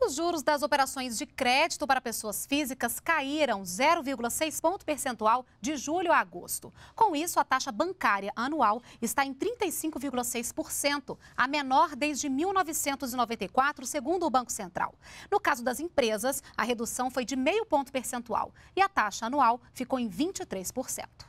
Os juros das operações de crédito para pessoas físicas caíram 0,6 ponto percentual de julho a agosto. Com isso, a taxa bancária anual está em 35,6%, a menor desde 1994, segundo o Banco Central. No caso das empresas, a redução foi de meio ponto percentual e a taxa anual ficou em 23%.